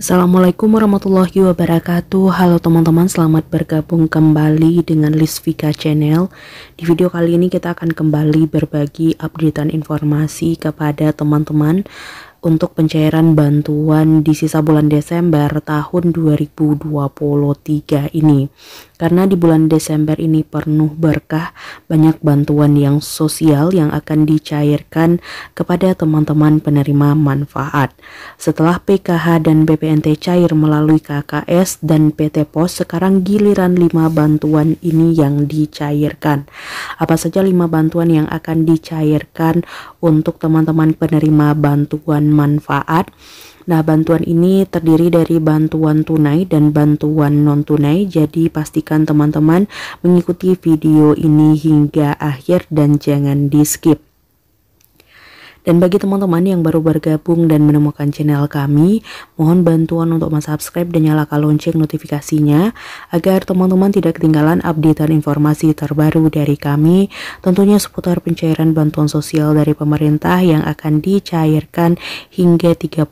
Assalamualaikum warahmatullahi wabarakatuh Halo teman-teman selamat bergabung kembali dengan Lisvika Channel Di video kali ini kita akan kembali berbagi updatean informasi kepada teman-teman untuk pencairan bantuan di sisa bulan Desember tahun 2023 ini. Karena di bulan Desember ini penuh berkah, banyak bantuan yang sosial yang akan dicairkan kepada teman-teman penerima manfaat. Setelah PKH dan BPNT cair melalui KKS dan PT Pos, sekarang giliran 5 bantuan ini yang dicairkan. Apa saja 5 bantuan yang akan dicairkan untuk teman-teman penerima bantuan manfaat. Nah, bantuan ini terdiri dari bantuan tunai dan bantuan non-tunai. Jadi, pastikan teman-teman mengikuti video ini hingga akhir dan jangan di-skip. Dan bagi teman-teman yang baru bergabung dan menemukan channel kami, mohon bantuan untuk subscribe dan nyalakan lonceng notifikasinya agar teman-teman tidak ketinggalan update dan informasi terbaru dari kami, tentunya seputar pencairan bantuan sosial dari pemerintah yang akan dicairkan hingga 31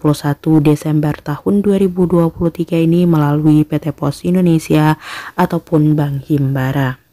Desember tahun 2023 ini melalui PT Pos Indonesia ataupun Bank Himbara.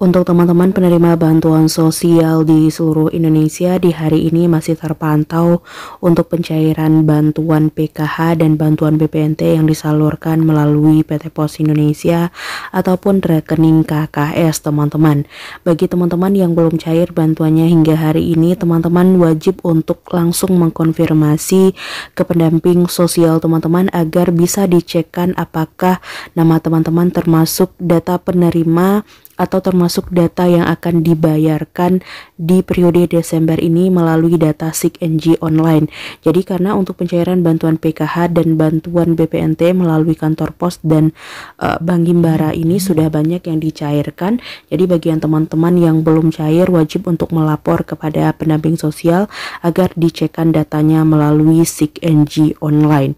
Untuk teman-teman penerima bantuan sosial di seluruh Indonesia di hari ini masih terpantau untuk pencairan bantuan PKH dan bantuan BPNT yang disalurkan melalui PT Pos Indonesia ataupun rekening KKS teman-teman. Bagi teman-teman yang belum cair bantuannya hingga hari ini, teman-teman wajib untuk langsung mengkonfirmasi ke pendamping sosial teman-teman agar bisa dicekkan apakah nama teman-teman termasuk data penerima atau termasuk data yang akan dibayarkan di periode Desember ini melalui data Sig NG online. Jadi karena untuk pencairan bantuan PKH dan bantuan BPNT melalui kantor pos dan uh, Bank Himbara ini sudah banyak yang dicairkan. Jadi bagi teman-teman yang belum cair wajib untuk melapor kepada pendamping sosial agar dicekkan datanya melalui Sig NG online.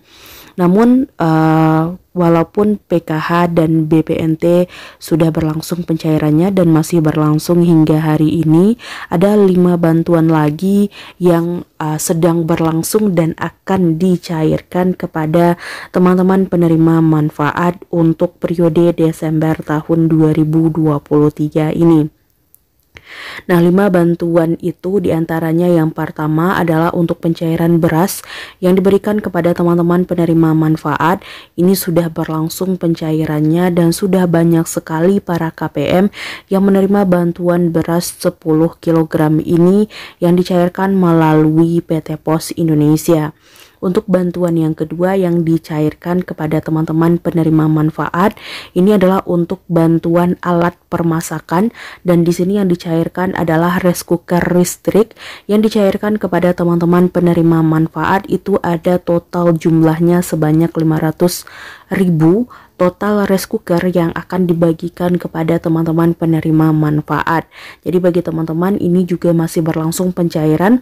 Namun uh, walaupun PKH dan BPNT sudah berlangsung pencairannya dan masih berlangsung hingga hari ini, ada lima bantuan lagi yang uh, sedang berlangsung dan akan dicairkan kepada teman-teman penerima manfaat untuk periode Desember tahun 2023 ini. Nah, lima bantuan itu diantaranya yang pertama adalah untuk pencairan beras yang diberikan kepada teman-teman penerima manfaat. Ini sudah berlangsung pencairannya dan sudah banyak sekali para KPM yang menerima bantuan beras 10 kg ini yang dicairkan melalui PT Pos Indonesia untuk bantuan yang kedua yang dicairkan kepada teman-teman penerima manfaat ini adalah untuk bantuan alat permasakan dan di sini yang dicairkan adalah rice cooker listrik yang dicairkan kepada teman-teman penerima manfaat itu ada total jumlahnya sebanyak 500 ribu total rice cooker yang akan dibagikan kepada teman-teman penerima manfaat. Jadi bagi teman-teman ini juga masih berlangsung pencairan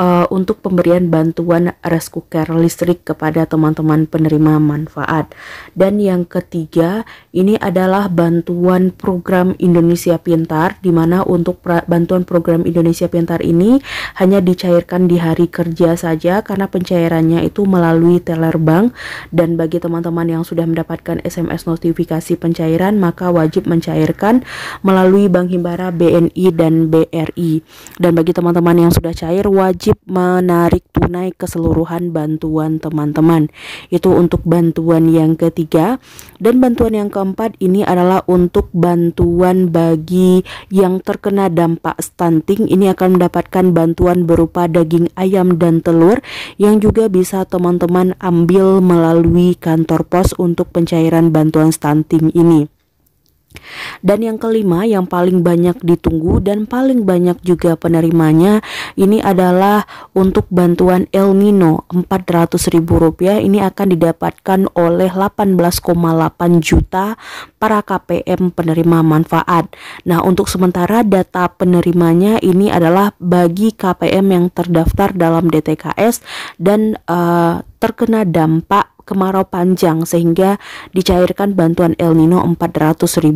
uh, untuk pemberian bantuan rice cooker listrik kepada teman-teman penerima manfaat. Dan yang ketiga, ini adalah bantuan program Indonesia Pintar di mana untuk bantuan program Indonesia Pintar ini hanya dicairkan di hari kerja saja karena pencairannya itu melalui teller bank dan bagi teman-teman yang sudah mendapatkan SMS notifikasi pencairan maka wajib mencairkan melalui Bank Himbara, BNI dan BRI. Dan bagi teman-teman yang sudah cair wajib menarik tunai keseluruhan bantuan teman-teman. Itu untuk bantuan yang ketiga dan bantuan yang keempat ini adalah untuk bantuan bagi yang terkena dampak stunting ini akan mendapatkan bantuan berupa daging ayam dan telur yang juga bisa teman-teman ambil melalui kantor pos untuk pencairan bantuan stunting ini. Dan yang kelima yang paling banyak ditunggu dan paling banyak juga penerimanya ini adalah untuk bantuan El Nino Rp400.000 ini akan didapatkan oleh 18,8 juta para KPM penerima manfaat. Nah, untuk sementara data penerimanya ini adalah bagi KPM yang terdaftar dalam DTKS dan uh, terkena dampak kemarau panjang sehingga dicairkan bantuan El Nino Rp400.000.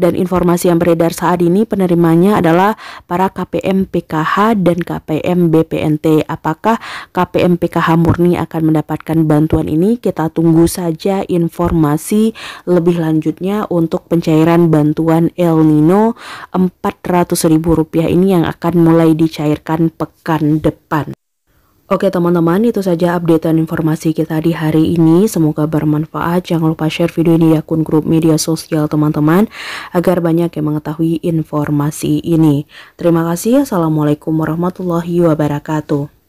Dan informasi yang beredar saat ini penerimanya adalah para KPM PKH dan KPM BPNT. Apakah KPM PKH murni akan mendapatkan bantuan ini? Kita tunggu saja informasi lebih lanjutnya untuk pencairan bantuan El Nino Rp400.000 ini yang akan mulai dicairkan pekan depan. Oke teman-teman, itu saja update dan informasi kita di hari ini. Semoga bermanfaat. Jangan lupa share video ini di akun grup media sosial teman-teman agar banyak yang mengetahui informasi ini. Terima kasih. Assalamualaikum warahmatullahi wabarakatuh.